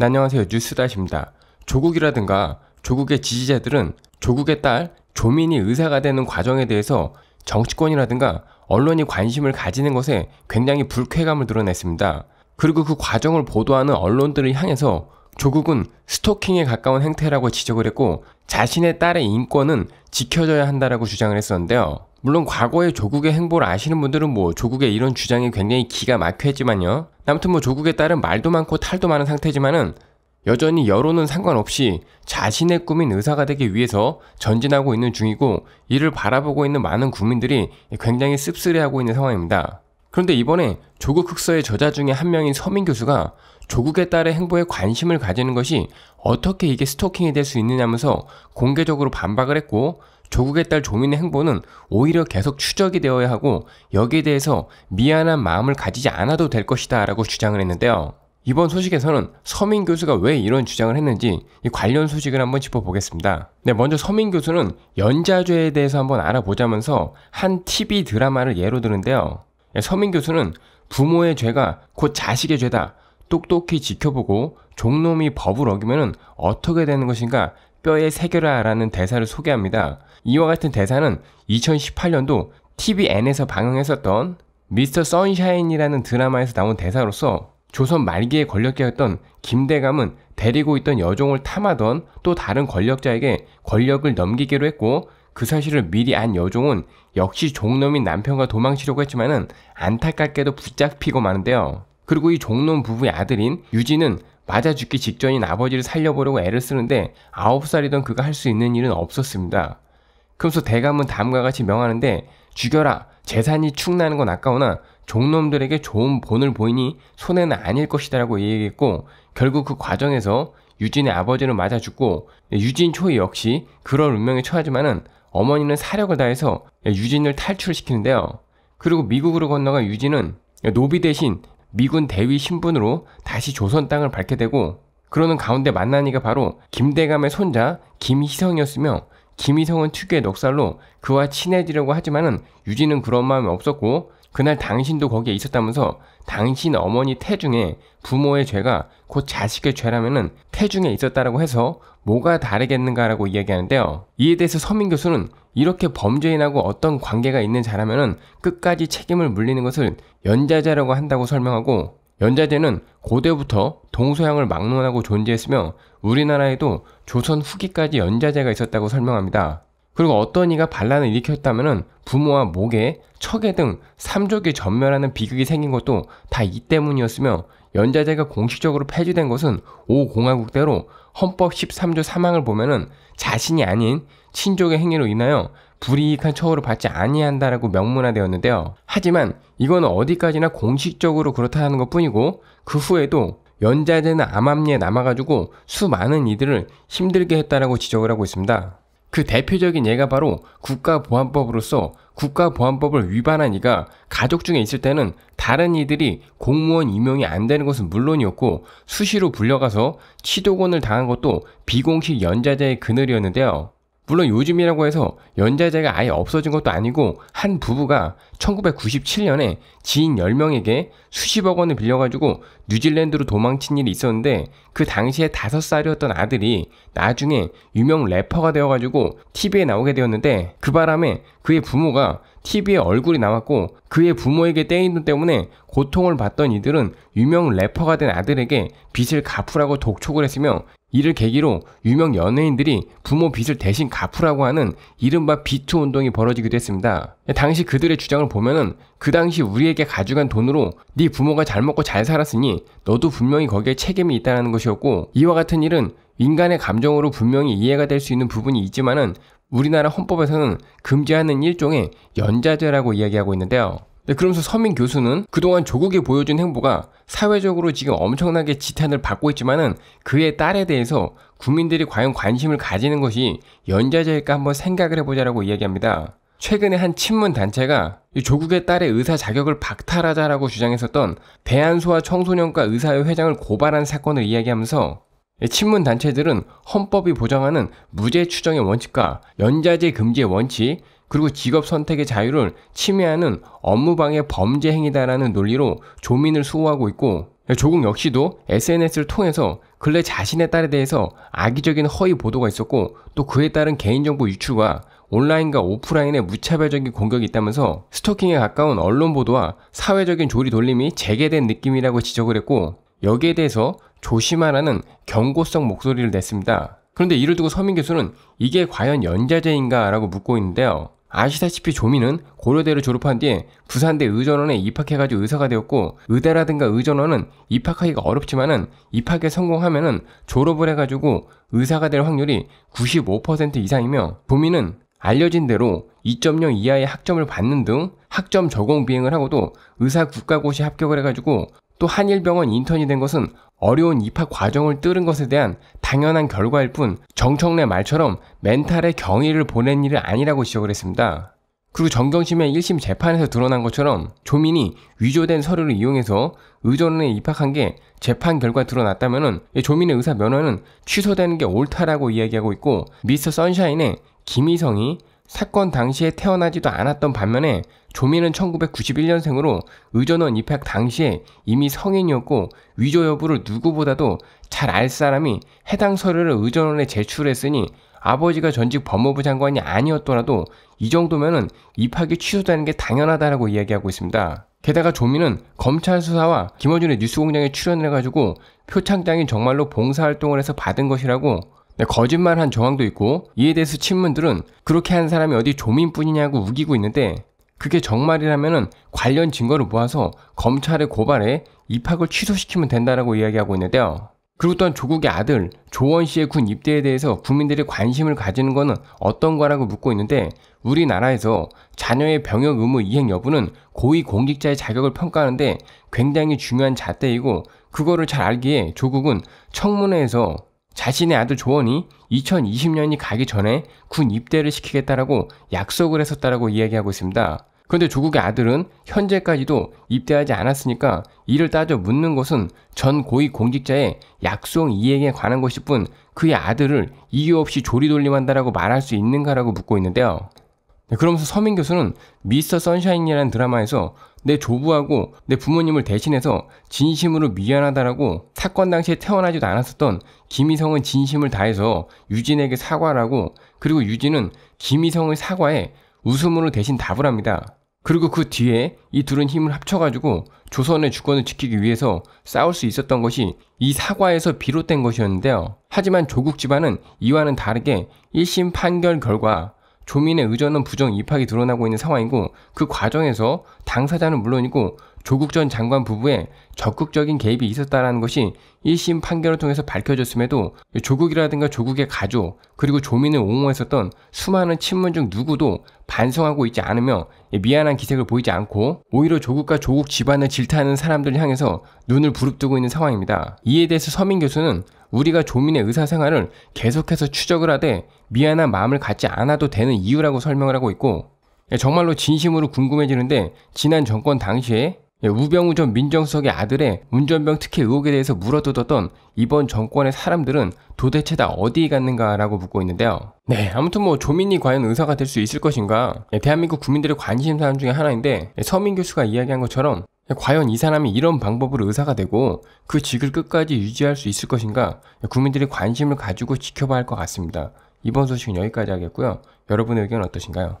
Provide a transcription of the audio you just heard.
네, 안녕하세요. 뉴스다시입니다. 조국이라든가 조국의 지지자들은 조국의 딸 조민이 의사가 되는 과정에 대해서 정치권이라든가 언론이 관심을 가지는 것에 굉장히 불쾌감을 드러냈습니다. 그리고 그 과정을 보도하는 언론들을 향해서 조국은 스토킹에 가까운 행태라고 지적을 했고 자신의 딸의 인권은 지켜져야 한다라고 주장을 했었는데요. 물론 과거의 조국의 행보를 아시는 분들은 뭐 조국의 이런 주장이 굉장히 기가 막혀했지만요 아무튼 뭐 조국에 따른 말도 많고 탈도 많은 상태지만은 여전히 여론은 상관없이 자신의 꿈인 의사가 되기 위해서 전진하고 있는 중이고 이를 바라보고 있는 많은 국민들이 굉장히 씁쓸해하고 있는 상황입니다. 그런데 이번에 조국 흑서의 저자 중에 한 명인 서민 교수가 조국의 딸의 행보에 관심을 가지는 것이 어떻게 이게 스토킹이 될 수 있느냐면서 공개적으로 반박을 했고 조국의 딸 조민의 행보는 오히려 계속 추적이 되어야 하고 여기에 대해서 미안한 마음을 가지지 않아도 될 것이다 라고 주장을 했는데요. 이번 소식에서는 서민 교수가 왜 이런 주장을 했는지 관련 소식을 한번 짚어보겠습니다. 네, 먼저 서민 교수는 연좌죄에 대해서 한번 알아보자면서 한 TV 드라마를 예로 드는데요. 예, 서민 교수는 부모의 죄가 곧 자식의 죄다. 똑똑히 지켜보고 종놈이 법을 어기면 어떻게 되는 것인가 뼈에 새겨라 라는 대사를 소개합니다. 이와 같은 대사는 2018년도 TVN에서 방영했었던 미스터 선샤인이라는 드라마에서 나온 대사로서 조선 말기에 권력자였던 김대감은 데리고 있던 여종을 탐하던 또 다른 권력자에게 권력을 넘기기로 했고 그 사실을 미리 안 여종은 역시 종놈인 남편과 도망치려고 했지만은 안타깝게도 붙잡히고 마는데요. 그리고 이 종놈 부부의 아들인 유진은 맞아 죽기 직전인 아버지를 살려보려고 애를 쓰는데 9살이던 그가 할 수 있는 일은 없었습니다. 그러면서 대감은 다음과 같이 명하는데 죽여라 재산이 축나는 건 아까우나 종놈들에게 좋은 본을 보이니 손해는 아닐 것이다라고 얘기했고 결국 그 과정에서 유진의 아버지는 맞아 죽고 유진 초이 역시 그럴 운명에 처하지만은 어머니는 사력을 다해서 유진을 탈출시키는데요. 그리고 미국으로 건너간 유진은 노비 대신 미군 대위 신분으로 다시 조선 땅을 밟게 되고 그러는 가운데 만난이가 바로 김대감의 손자 김희성이었으며 김희성은 특유의 넉살로 그와 친해지려고 하지만은 유진은 그런 마음이 없었고 그날 당신도 거기에 있었다면서 당신 어머니 태중에 부모의 죄가 곧 자식의 죄라면은 태중에 있었다라고 해서 뭐가 다르겠는가라고 이야기하는데요. 이에 대해서 서민 교수는 이렇게 범죄인하고 어떤 관계가 있는 자라면은 끝까지 책임을 물리는 것을 연자자라고 한다고 설명하고 연자제는 고대부터 동서양을 막론하고 존재했으며 우리나라에도 조선 후기까지 연자제가 있었다고 설명합니다. 그리고 어떤 이가 반란을 일으켰다면 부모와 모계, 척애 등 삼족이 전멸하는 비극이 생긴 것도 다 이 때문이었으며 연자제가 공식적으로 폐지된 것은 5공화국 대로 헌법 13조 3항을 보면 자신이 아닌 친족의 행위로 인하여 불이익한 처우를 받지 아니한다라고 명문화되었는데요. 하지만 이건 어디까지나 공식적으로 그렇다는 것뿐이고 그 후에도 연좌제는 암암리에 남아가지고 수많은 이들을 힘들게 했다라고 지적을 하고 있습니다. 그 대표적인 예가 바로 국가보안법으로서 국가보안법을 위반한 이가 가족 중에 있을 때는 다른 이들이 공무원 임용이 안 되는 것은 물론이었고 수시로 불려가서 치도권을 당한 것도 비공식 연좌제의 그늘이었는데요. 물론 요즘이라고 해서 연좌제가 아예 없어진 것도 아니고 한 부부가 1997년에 지인 10명에게 수십억 원을 빌려가지고 뉴질랜드로 도망친 일이 있었는데 그 당시에 5살이었던 아들이 나중에 유명 래퍼가 되어가지고 TV에 나오게 되었는데 그 바람에 그의 부모가 TV에 얼굴이 남았고 그의 부모에게 떼인 돈 때문에 고통을 받던 이들은 유명 래퍼가 된 아들에게 빚을 갚으라고 독촉을 했으며 이를 계기로 유명 연예인들이 부모 빚을 대신 갚으라고 하는 이른바 비투 운동이 벌어지기도 했습니다. 당시 그들의 주장을 보면은 그 당시 우리에게 가져간 돈으로 네 부모가 잘 먹고 잘 살았으니 너도 분명히 거기에 책임이 있다는 것이었고 이와 같은 일은 인간의 감정으로 분명히 이해가 될 수 있는 부분이 있지만은 우리나라 헌법에서는 금지하는 일종의 연좌제라고 이야기하고 있는데요. 네, 그러면서 서민 교수는 그동안 조국이 보여준 행보가 사회적으로 지금 엄청나게 지탄을 받고 있지만은 그의 딸에 대해서 국민들이 과연 관심을 가지는 것이 연좌제일까 한번 생각을 해보자라고 이야기합니다. 최근에 한 친문 단체가 조국의 딸의 의사 자격을 박탈하자라고 주장했었던 대한소아 청소년과 의사회 회장을 고발한 사건을 이야기하면서 친문 단체들은 헌법이 보장하는 무죄 추정의 원칙과 연좌제 금지의 원칙, 그리고 직업 선택의 자유를 침해하는 업무방해 범죄 행위다라는 논리로 조민을 수호하고 있고 조국 역시도 SNS를 통해서 근래 자신의 딸에 대해서 악의적인 허위 보도가 있었고 또 그에 따른 개인정보 유출과 온라인과 오프라인의 무차별적인 공격이 있다면서 스토킹에 가까운 언론 보도와 사회적인 조리 돌림이 재개된 느낌이라고 지적을 했고 여기에 대해서 조심하라는 경고성 목소리를 냈습니다. 그런데 이를 두고 서민 교수는 이게 과연 연자제인가 라고 묻고 있는데요. 아시다시피 조민은 고려대를 졸업한 뒤에 부산대 의전원에 입학해가지고 의사가 되었고 의대라든가 의전원은 입학하기가 어렵지만은 입학에 성공하면은 졸업을 해가지고 의사가 될 확률이 95% 이상이며 조민은 알려진 대로 2.0 이하의 학점을 받는 등 학점 저공 비행을 하고도 의사 국가고시 합격을 해가지고 또 한일병원 인턴이 된 것은 어려운 입학 과정을 뚫은 것에 대한 당연한 결과일 뿐 정청래 말처럼 멘탈의 경위를 보낸 일은 아니라고 지적을 했습니다. 그리고 정경심의 1심 재판에서 드러난 것처럼 조민이 위조된 서류를 이용해서 의전원에 입학한 게 재판 결과 드러났다면 조민의 의사 면허는 취소되는 게 옳다라고 이야기하고 있고 미스터 선샤인의 김희성이 사건 당시에 태어나지도 않았던 반면에 조민은 1991년생으로 의전원 입학 당시에 이미 성인이었고 위조 여부를 누구보다도 잘 알 사람이 해당 서류를 의전원에 제출했으니 아버지가 전직 법무부 장관이 아니었더라도 이 정도면은 입학이 취소되는 게 당연하다라고 이야기하고 있습니다. 게다가 조민은 검찰 수사와 김어준의 뉴스공장에 출연을 해가지고 표창장이 정말로 봉사활동을 해서 받은 것이라고 네, 거짓말한 정황도 있고 이에 대해서 친문들은 그렇게 한 사람이 어디 조민뿐이냐고 우기고 있는데 그게 정말이라면 관련 증거를 모아서 검찰에 고발해 입학을 취소시키면 된다라고 이야기하고 있는데요. 그리고 또한 조국의 아들 조원 씨의 군 입대에 대해서 국민들의 관심을 가지는 것은 어떤 거라고 묻고 있는데 우리나라에서 자녀의 병역 의무 이행 여부는 고위 공직자의 자격을 평가하는데 굉장히 중요한 잣대이고 그거를 잘 알기에 조국은 청문회에서 자신의 아들 조원이 2020년이 가기 전에 군 입대를 시키겠다라고 약속을 했었다라고 이야기하고 있습니다. 그런데 조국의 아들은 현재까지도 입대하지 않았으니까 이를 따져 묻는 것은 전 고위 공직자의 약속 이행에 관한 것일 뿐 그의 아들을 이유 없이 조리돌림한다라고 말할 수 있는가라고 묻고 있는데요. 네, 그러면서 서민 교수는 미스터 선샤인이라는 드라마에서 내 조부하고 내 부모님을 대신해서 진심으로 미안하다라고 사건 당시에 태어나지도 않았었던 김희성은 진심을 다해서 유진에게 사과라고 그리고 유진은 김희성의 사과에 웃음으로 대신 답을 합니다. 그리고 그 뒤에 이 둘은 힘을 합쳐가지고 조선의 주권을 지키기 위해서 싸울 수 있었던 것이 이 사과에서 비롯된 것이었는데요. 하지만 조국 집안은 이와는 다르게 1심 판결 결과 조민의 의전은 부정 입학이 드러나고 있는 상황이고 그 과정에서 당사자는 물론이고 조국 전 장관 부부의 적극적인 개입이 있었다라는 것이 1심 판결을 통해서 밝혀졌음에도 조국이라든가 조국의 가족 그리고 조민을 옹호했었던 수많은 친문 중 누구도 반성하고 있지 않으며 미안한 기색을 보이지 않고 오히려 조국과 조국 집안을 질타하는 사람들 향해서 눈을 부릅뜨고 있는 상황입니다. 이에 대해서 서민 교수는 우리가 조민의 의사생활을 계속해서 추적을 하되 미안한 마음을 갖지 않아도 되는 이유라고 설명을 하고 있고 예, 정말로 진심으로 궁금해지는데 지난 정권 당시에 예, 우병우 전 민정수석의 아들의 운전병 특혜 의혹에 대해서 물어뜯었던 이번 정권의 사람들은 도대체 다 어디 갔는가라고 묻고 있는데요. 네, 아무튼 뭐 조민이 과연 의사가 될 수 있을 것인가? 예, 대한민국 국민들의 관심사안 중에 하나인데 서민 교수가 이야기한 것처럼 과연 이 사람이 이런 방법으로 의사가 되고 그 직을 끝까지 유지할 수 있을 것인가 국민들이 관심을 가지고 지켜봐야 할 것 같습니다. 이번 소식은 여기까지 하겠고요. 여러분의 의견 어떠신가요?